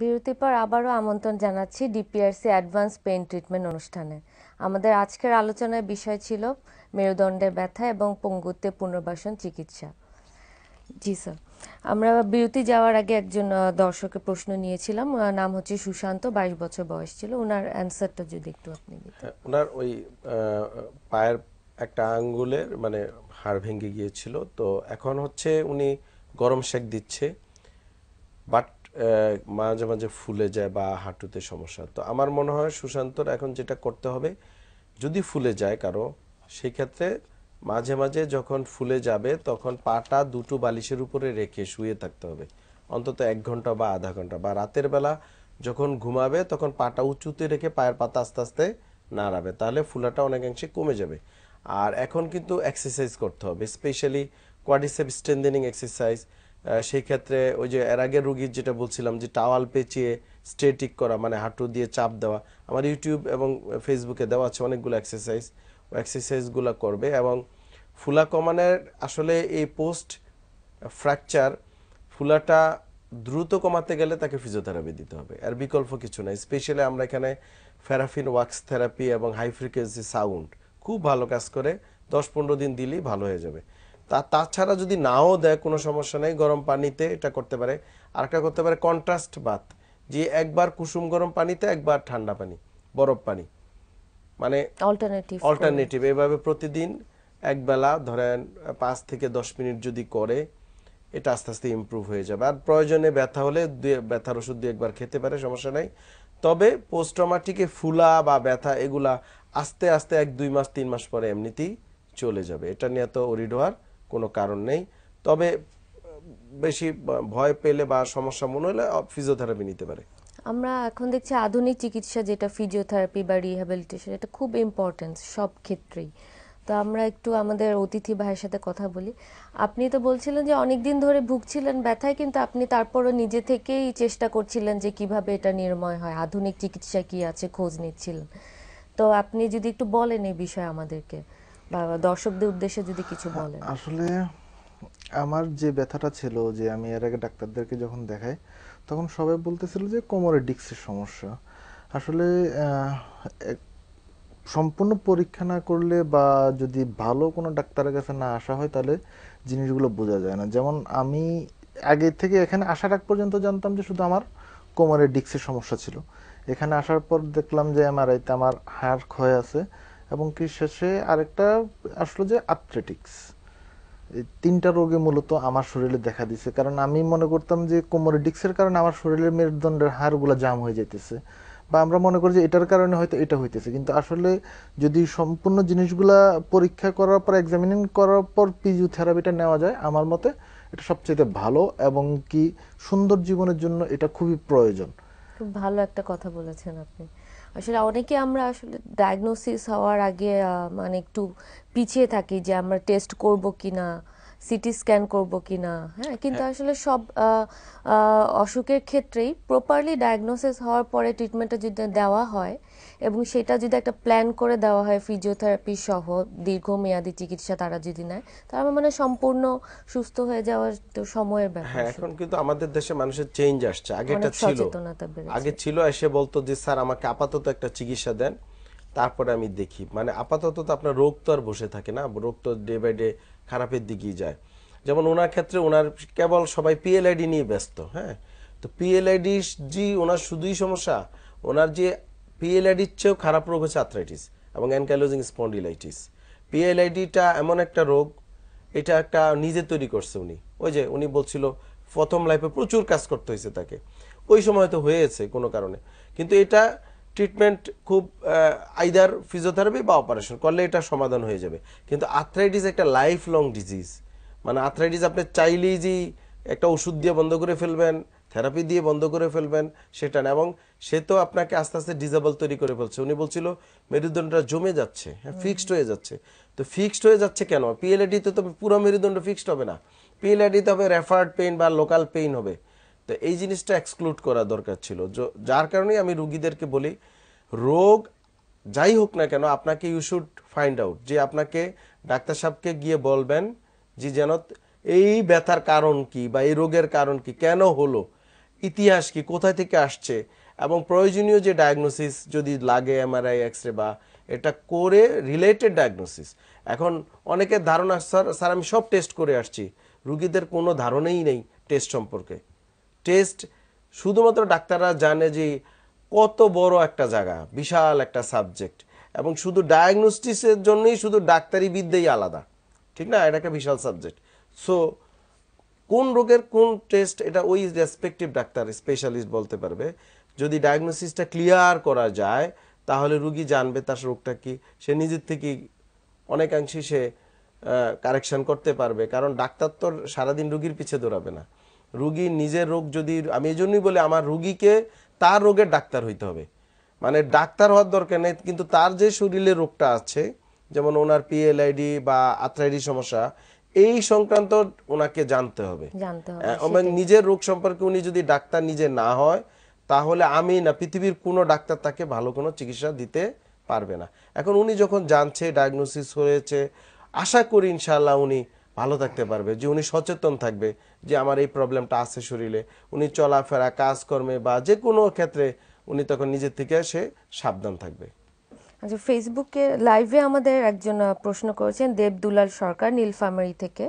বিরতির পর আবারও আমন্ত্রণ জানাচ্ছি ডিপিআরসি অ্যাডভান্স পেইন ট্রিটমেন্ট অনুষ্ঠানে আমাদের আজকের আলোচনার বিষয় ছিল মেরুদণ্ডের ব্যথা এবং পঙ্গুত্বে পুনর্বাসন চিকিৎসা জি স্যার আমরা বিরতি যাওয়ার আগে একজন দর্শকের প্রশ্ন নিয়েছিলাম নাম হচ্ছে সুশান্ত বাইশ বছর বয়স ছিল ওনার অ্যান্সারটা যদি একটু আপনি ওনার হ্যাঁ, ওই পায়ের একটা আঙ্গুলের মানে হাড় ভেঙে গিয়েছিল তো এখন হচ্ছে উনি গরম শেক দিচ্ছে বাট মাঝে মাঝে ফুলে যায় বা হাঁটুতে সমস্যা তো আমার মনে হয় সুশান্তর এখন যেটা করতে হবে যদি ফুলে যায় কারো সেক্ষেত্রে মাঝে মাঝে যখন ফুলে যাবে তখন পাটা দুটো বালিশের উপরে রেখে শুয়ে থাকতে হবে অন্তত এক ঘন্টা বা আধা ঘন্টা বা রাতের বেলা যখন ঘুমাবে তখন পাটা উঁচুতে রেখে পায়ের পাতা আস্তে আস্তে নাড়াবে তাহলে ফুলাটা অনেকাংশে কমে যাবে আর এখন কিন্তু এক্সারসাইজ করতে হবে স্পেশালি কোয়াডিসেপ স্ট্রেন্দেনিং এক্সারসাইজ সেই ক্ষেত্রে ওই যে এর আগের রুগীর যেটা বলছিলাম যে টাওয়াল পেঁচিয়ে স্ট্রেটিক করা মানে হাঁটু দিয়ে চাপ দেওয়া আমার ইউটিউব এবং ফেসবুকে দেওয়া আছে অনেকগুলো এক্সারসাইজ ও এক্সারসাইজগুলো করবে এবং ফুলা কমানোর আসলে এই পোস্ট ফ্র্যাকচার ফুলাটা দ্রুত কমাতে গেলে তাকে ফিজিওথেরাপি দিতে হবে আর বিকল্প কিছু নাই স্পেশালি আমরা এখানে ফেরাফিন ওয়াক্স থেরাপি এবং হাই ফ্রিকোয়েন্সি সাউন্ড খুব ভালো কাজ করে দশ পনেরো দিন দিলেই ভালো হয়ে যাবে তা তাছাড়া যদি নাও দেয় কোনো সমস্যা নেই গরম পানিতে এটা করতে পারে আর একটা করতে পারে কন্ট্রাস্ট বাত যে একবার কুসুম গরম পানিতে একবার ঠান্ডা পানি বরফ পানি মানে অল্টারনেটিভ অল্টারনেটিভ এভাবে প্রতিদিন একবেলা ধরেন পাঁচ থেকে দশ মিনিট যদি করে এটা আস্তে আস্তে ইম্প্রুভ হয়ে যাবে আর প্রয়োজনে ব্যথা হলে ব্যথার ওষুধ দিয়ে একবার খেতে পারে সমস্যা নাই তবে পোস্টমাটিকে ফুলা বা ব্যথা এগুলা আস্তে আস্তে এক দুই মাস তিন মাস পরে এমনিতেই চলে যাবে এটা নিয়ে তো ওরিডোয়ার কোনো কারণ নেই তবে বেশি ভয় পেলে বা সমস্যা মনে হলে ফিজিওথেরাপি নিতে পারে আমরা এখন দেখছি আধুনিক চিকিৎসা যেটা ফিজিওথেরাপি বা রিহ্যাবিলিটেশন এটা খুব ইম্পর্টেন্ট সব ক্ষেত্রেই তো আমরা একটু আমাদের অতিথি ভাইয়ের সাথে কথা বলি আপনি তো বলছিলেন যে অনেক দিন ধরে ভুগছিলেন ব্যথায় কিন্তু আপনি তারপরও নিজে থেকেই চেষ্টা করছিলেন যে কিভাবে এটা নির্ময় হয় আধুনিক চিকিৎসা কি আছে খোঁজ নিচ্ছিলেন তো আপনি যদি একটু বলেন এই বিষয়ে আমাদেরকে বা দর্শকদের উদ্দেশ্যে যদি কিছু হ্যাঁ, বলেন আসলে আমার যে ব্যথাটা ছিল যে আমি এর আগে ডাক্তারদেরকে যখন দেখাই তখন সবাই বলতেছিল যে কোমরে ডিক্সের সমস্যা আসলে সম্পূর্ণ পরীক্ষা না করলে বা যদি ভালো কোনো ডাক্তারের কাছে না আসা হয় তাহলে জিনিসগুলো বোঝা যায় না যেমন আমি আগে থেকে এখানে আসার আগ পর্যন্ত জানতাম যে শুধু আমার কোমরে ডিক্সের সমস্যা ছিল এখানে আসার পর দেখলাম যে এমআরআইতে আমার হাড় ক্ষয় আছে এবং কি শেষে আরেকটা আসলো যে অ্যাথলেটিক্স এই তিনটা রোগে মূলত আমার শরীরে দেখা দিছে কারণ আমি মনে করতাম যে ডিক্সের কারণে আমার শরীরের মেরুদণ্ডের হাড়গুলো জাম হয়ে যাইতেছে বা আমরা মনে করি যে এটার কারণে হয়তো এটা হইতেছে কিন্তু আসলে যদি সম্পূর্ণ জিনিসগুলা পরীক্ষা করার পর এক্সামিনিং করার পর পিজিওথেরাপিটা নেওয়া যায় আমার মতে এটা সবচেয়ে ভালো এবং কি সুন্দর জীবনের জন্য এটা খুবই প্রয়োজন খুব ভালো একটা কথা বলেছেন আপনি আসলে অনেকে আমরা আসলে ডায়াগনোসিস হওয়ার আগে মানে একটু পিছিয়ে থাকি যে আমরা টেস্ট করব কি না সিটি স্ক্যান করব কি না হ্যাঁ কিন্তু হ্যাঁ। আসলে সব অসুখের ক্ষেত্রেই প্রপারলি ডায়াগনোসিস হওয়ার পরে ট্রিটমেন্টটা যদি দেওয়া হয় এবং সেটা যদি একটা প্ল্যান করে দেওয়া হয় ফিজিওথেরাপি সহ দীর্ঘমেয়াদী চিকিৎসা তারা যদি নেয় তার মানে সম্পূর্ণ সুস্থ হয়ে যাওয়ার তো সময়ের ব্যাপার হ্যাঁ এখন কিন্তু আমাদের দেশে মানুষের চেঞ্জ আসছে আগে এটা ছিল আগে ছিল এসে বলতো যে স্যার আমাকে আপাতত একটা চিকিৎসা দেন তারপরে আমি দেখি মানে আপাতত তো আপনার রোগ তো আর বসে থাকে না রোগ তো ডে বাই ডে খারাপের দিকেই যায় যেমন ওনার ক্ষেত্রে ওনার কেবল সবাই পিএলআইডি নিয়ে ব্যস্ত হ্যাঁ তো পিএলআইডি জি ওনার শুধুই সমস্যা ওনার যে পিএলআইডির চেয়েও খারাপ রোগ হচ্ছে আর্থ্রাইটিস এবং অ্যানকাইলোজিং স্পন্ডিলাইটিস পিএলআইডিটা এমন একটা রোগ এটা একটা নিজে তৈরি করছে উনি ওই যে উনি বলছিল প্রথম লাইফে প্রচুর কাজ করতে হয়েছে তাকে ওই সময় তো হয়েছে কোনো কারণে কিন্তু এটা ট্রিটমেন্ট খুব আইদার ফিজিওথেরাপি বা অপারেশন করলে এটা সমাধান হয়ে যাবে কিন্তু আর্থ্রাইটিস একটা লাইফ লং ডিজিজ মানে আর্থ্রাইটিস আপনি চাইলেই যে একটা ওষুধ দিয়ে বন্ধ করে ফেলবেন থেরাপি দিয়ে বন্ধ করে ফেলবেন সেটা না এবং সে তো আপনাকে আস্তে আস্তে ডিজেবল তৈরি করে ফেলছে উনি বলছিল মেরুদণ্ডটা জমে যাচ্ছে হ্যাঁ ফিক্সড হয়ে যাচ্ছে তো ফিক্সড হয়ে যাচ্ছে কেন পিএলআইডিতে তো পুরো মেরুদণ্ড ফিক্সড হবে না পিএলআইডিতে হবে রেফার্ড পেইন বা লোকাল পেইন হবে তো এই জিনিসটা এক্সক্লুড করা দরকার ছিল যার কারণেই আমি রুগীদেরকে বলি রোগ যাই হোক না কেন আপনাকে ইউ শুড ফাইন্ড আউট যে আপনাকে ডাক্তার সাহেবকে গিয়ে বলবেন যে যেন এই ব্যথার কারণ কি বা এই রোগের কারণ কি কেন হলো ইতিহাস কি কোথা থেকে আসছে এবং প্রয়োজনীয় যে ডায়াগনোসিস যদি লাগে এমআরআই এক্স রে বা এটা করে রিলেটেড ডায়াগনোসিস এখন অনেকের ধারণা স্যার স্যার আমি সব টেস্ট করে আসছি রুগীদের কোনো ধারণাই নেই টেস্ট সম্পর্কে টেস্ট শুধুমাত্র ডাক্তাররা জানে যে কত বড় একটা জায়গা বিশাল একটা সাবজেক্ট এবং শুধু ডায়াগনোস্টিসের জন্যই শুধু ডাক্তারি বিদ্যেই আলাদা ঠিক না এটা একটা বিশাল সাবজেক্ট সো কোন রোগের কোন টেস্ট এটা ওই রেসপেক্টিভ ডাক্তার স্পেশালিস্ট বলতে পারবে যদি ডায়াগনোসিসটা ক্লিয়ার করা যায় তাহলে রুগী জানবে তার রোগটা কি সে নিজের থেকেই অনেকাংশে সে কারেকশান করতে পারবে কারণ ডাক্তার তো সারাদিন রুগীর পিছিয়ে দৌড়াবে না রুগী নিজের রোগ যদি আমি এই জন্যই বলি আমার রুগীকে তার রোগের ডাক্তার হইতে হবে মানে ডাক্তার হওয়ার দরকার নেই কিন্তু তার যে শরীরে রোগটা আছে যেমন ওনার পিএলআইডি বা আথরাইডি সমস্যা এই সংক্রান্ত ওনাকে জানতে হবে হ্যাঁ, নিজের রোগ সম্পর্কে উনি যদি ডাক্তার নিজে না হয় তাহলে আমি না পৃথিবীর কোনো ডাক্তার তাকে ভালো কোনো চিকিৎসা দিতে পারবে না এখন উনি যখন জানছে ডায়াগনোসিস হয়েছে আশা করি ইনশাল্লাহ উনি ভালো থাকতে পারবে যে উনি সচেতন থাকবে যে আমার এই প্রবলেমটা আছে শরীরে উনি চলাফেরা কাজকর্মে বা যে কোনো ক্ষেত্রে উনি তখন নিজের থেকে সে সাবধান থাকবে আচ্ছা ফেসবুকে লাইভে আমাদের একজন প্রশ্ন করেছেন দেব দুলাল সরকার নীলফামারি থেকে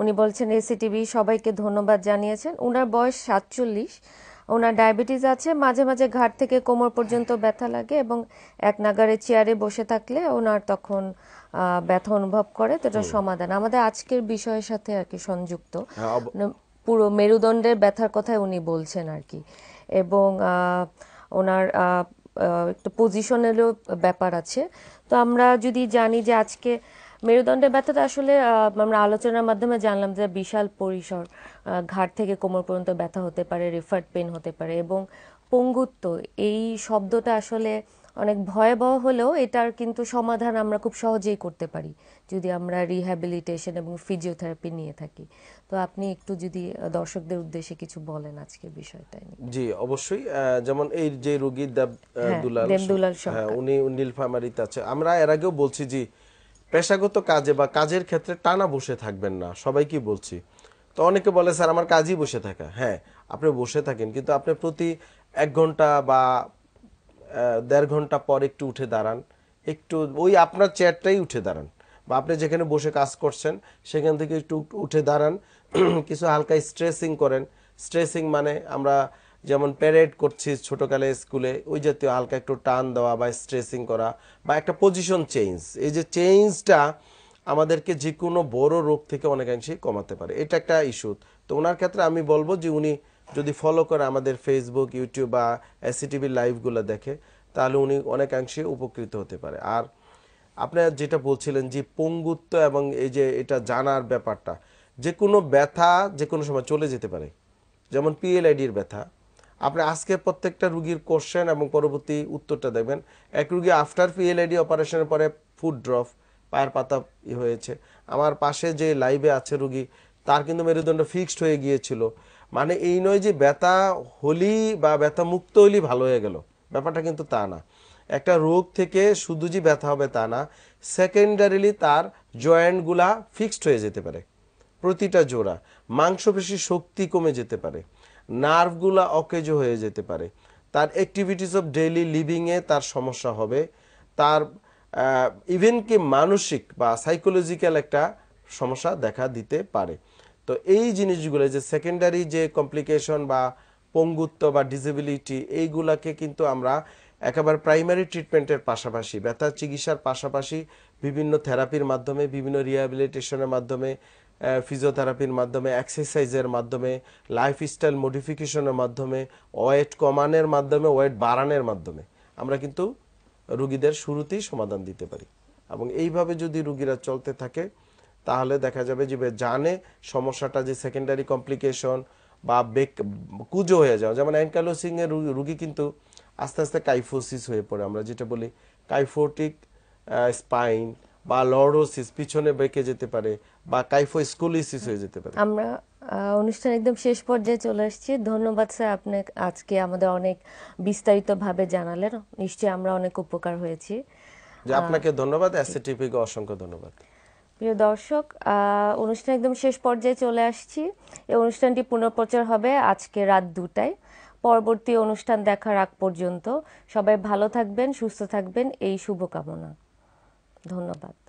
উনি বলছেন এসিটিভি সবাইকে ধন্যবাদ জানিয়েছেন ওনার বয়স সাতচল্লিশ ওনার ডায়াবেটিস আছে মাঝে মাঝে ঘাট থেকে কোমর পর্যন্ত ব্যথা লাগে এবং এক নাগারে চেয়ারে বসে থাকলে ওনার তখন ব্যথা অনুভব করে তো এটা সমাধান আমাদের আজকের বিষয়ের সাথে আর কি সংযুক্ত হ্যাঁ, পুরো মেরুদণ্ডের ব্যথার কথাই উনি বলছেন আর কি এবং ওনার একটু পজিশনেরও ব্যাপার আছে তো আমরা যদি জানি যে আজকে মেরুদণ্ডের ব্যথাটা আসলে আমরা আলোচনার মাধ্যমে জানলাম যে বিশাল পরিসর ঘাট থেকে কোমর পর্যন্ত ব্যথা হতে পারে রিফার্ড পেন হতে পারে এবং পঙ্গুত্ব এই শব্দটা আসলে অনেক ভয়াবহ হলেও এটার কিন্তু সমাধান আমরা খুব সহজেই করতে পারি যদি আমরা রিহ্যাবিলিটেশন এবং ফিজিওথেরাপি নিয়ে থাকি তো আপনি একটু যদি দর্শকদের উদ্দেশ্যে কিছু বলেন আজকে বিষয়টা জি অবশ্যই যেমন এই যে রোগী দেব হ্যাঁ, দুলাল হ্যাঁ, উনি নীলফামারিতে আছে আমরা এর আগেও বলছি যে পেশাগত কাজে বা কাজের ক্ষেত্রে টানা বসে থাকবেন না কি বলছি তো অনেকে বলে স্যার আমার কাজই বসে থাকা হ্যাঁ আপনি বসে থাকেন কিন্তু আপনি প্রতি এক ঘন্টা বা দেড় ঘন্টা পর একটু উঠে দাঁড়ান একটু ওই আপনার চেয়ারটাই উঠে দাঁড়ান বা আপনি যেখানে বসে কাজ করছেন সেখান থেকে একটু উঠে দাঁড়ান কিছু হালকা স্ট্রেসিং করেন স্ট্রেসিং মানে আমরা যেমন প্যারেড করছিস ছোটোকালে স্কুলে ওই জাতীয় হালকা একটু টান দেওয়া বা স্ট্রেসিং করা বা একটা পজিশন চেঞ্জ এই যে চেঞ্জটা আমাদেরকে যে কোনো বড়ো রোগ থেকে অনেকাংশেই কমাতে পারে এটা একটা ইস্যু তো ওনার ক্ষেত্রে আমি বলবো যে উনি যদি ফলো করে আমাদের ফেসবুক ইউটিউব বা এসিটিভি লাইভগুলো দেখে তাহলে উনি অনেকাংশে উপকৃত হতে পারে আর আপনার যেটা বলছিলেন যে পঙ্গুত্ব এবং এই যে এটা জানার ব্যাপারটা যে কোনো ব্যথা যে কোনো সময় চলে যেতে পারে যেমন পিএলআইডির ব্যথা আপনি আজকে প্রত্যেকটা রুগীর কোশ্চেন এবং পরবর্তী উত্তরটা দেবেন এক রুগী আফটার পিএলআইডি অপারেশনের পরে ফুড ড্রপ পায়ের পাতা হয়েছে আমার পাশে যে লাইভে আছে রুগী তার কিন্তু মেরুদণ্ড ফিক্সড হয়ে গিয়েছিল মানে এই নয় যে ব্যথা হলি বা ব্যথা মুক্ত হলি ভালো হয়ে গেল ব্যাপারটা কিন্তু তা না একটা রোগ থেকে শুধু যে ব্যথা হবে তা না সেকেন্ডারিলি তার জয়েন্টগুলা ফিক্সড হয়ে যেতে পারে প্রতিটা জোড়া মাংসপেশি শক্তি কমে যেতে পারে নার্ভগুলা অকেজো হয়ে যেতে পারে তার অ্যাক্টিভিটিস অফ ডেইলি লিভিংয়ে তার সমস্যা হবে তার ইভেন কি মানসিক বা সাইকোলজিক্যাল একটা সমস্যা দেখা দিতে পারে তো এই জিনিসগুলো যে সেকেন্ডারি যে কমপ্লিকেশন বা পঙ্গুত্ব বা ডিসেবিলিটি এইগুলাকে কিন্তু আমরা একেবারে প্রাইমারি ট্রিটমেন্টের পাশাপাশি ব্যথা চিকিৎসার পাশাপাশি বিভিন্ন থেরাপির মাধ্যমে বিভিন্ন রিহ্যাবিলিটেশনের মাধ্যমে ফিজিওথেরাপির মাধ্যমে এক্সারসাইজের মাধ্যমে লাইফস্টাইল মডিফিকেশনের মাধ্যমে ওয়েট কমানোর মাধ্যমে ওয়েট বাড়ানোর মাধ্যমে আমরা কিন্তু রুগীদের শুরুতেই সমাধান দিতে পারি এবং এইভাবে যদি রুগীরা চলতে থাকে তাহলে দেখা যাবে যে জানে সমস্যাটা যে সেকেন্ডারি কমপ্লিকেশন বা বেক কুজো হয়ে যাওয়া যেমন অ্যানকালোসিংয়ের রুগী কিন্তু আস্তে আস্তে কাইফোসিস হয়ে পড়ে আমরা যেটা বলি কাইফোটিক স্পাইন বা লরোসিস পিছনে বেঁকে যেতে পারে বা কাইফো স্কুলিসিস হয়ে যেতে পারে আমরা অনুষ্ঠান একদম শেষ পর্যায়ে চলে আসছি ধন্যবাদ স্যার আপনি আজকে আমাদের অনেক বিস্তারিতভাবে জানালেন নিশ্চয়ই আমরা অনেক উপকার হয়েছি যে আপনাকে ধন্যবাদ কে অসংখ্য ধন্যবাদ প্রিয় দর্শক অনুষ্ঠান একদম শেষ পর্যায়ে চলে আসছি এই অনুষ্ঠানটি পুনঃপ্রচার হবে আজকে রাত দুটায় পরবর্তী অনুষ্ঠান দেখার আগ পর্যন্ত সবাই ভালো থাকবেন সুস্থ থাকবেন এই শুভকামনা ধন্যবাদ